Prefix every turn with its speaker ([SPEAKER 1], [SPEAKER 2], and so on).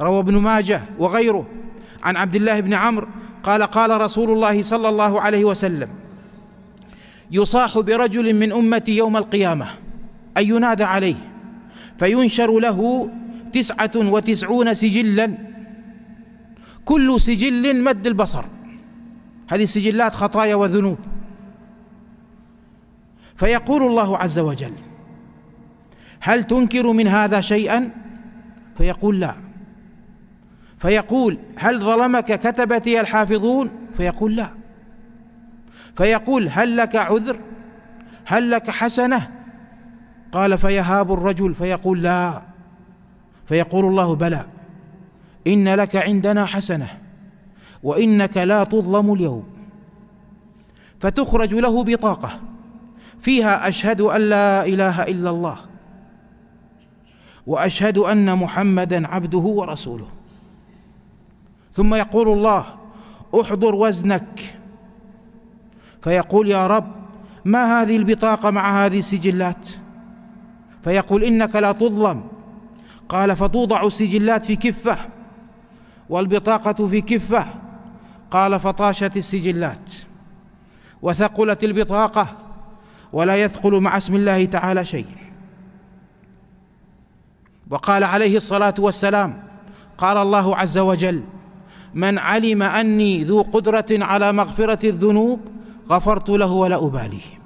[SPEAKER 1] روى ابن ماجه وغيره عن عبد الله بن عمرو قال قال رسول الله صلى الله عليه وسلم يصاح برجل من امتي يوم القيامه أن ينادى عليه فينشر له تسعة وتسعون سجلا كل سجل مد البصر هذه سجلات خطايا وذنوب فيقول الله عز وجل هل تنكر من هذا شيئا فيقول لا فيقول هل ظلمك كتبتي الحافظون فيقول لا فيقول هل لك عذر هل لك حسنه قال فيهاب الرجل فيقول لا فيقول الله بلى ان لك عندنا حسنه وانك لا تظلم اليوم فتخرج له بطاقه فيها اشهد ان لا اله الا الله واشهد ان محمدا عبده ورسوله ثم يقول الله احضر وزنك فيقول يا رب ما هذه البطاقة مع هذه السجلات فيقول إنك لا تظلم قال فتوضع السجلات في كفة والبطاقة في كفة قال فطاشت السجلات وثقلت البطاقة ولا يثقل مع اسم الله تعالى شيء وقال عليه الصلاة والسلام قال الله عز وجل من علم أني ذو قدرة على مغفرة الذنوب غفرت له ولا أبالي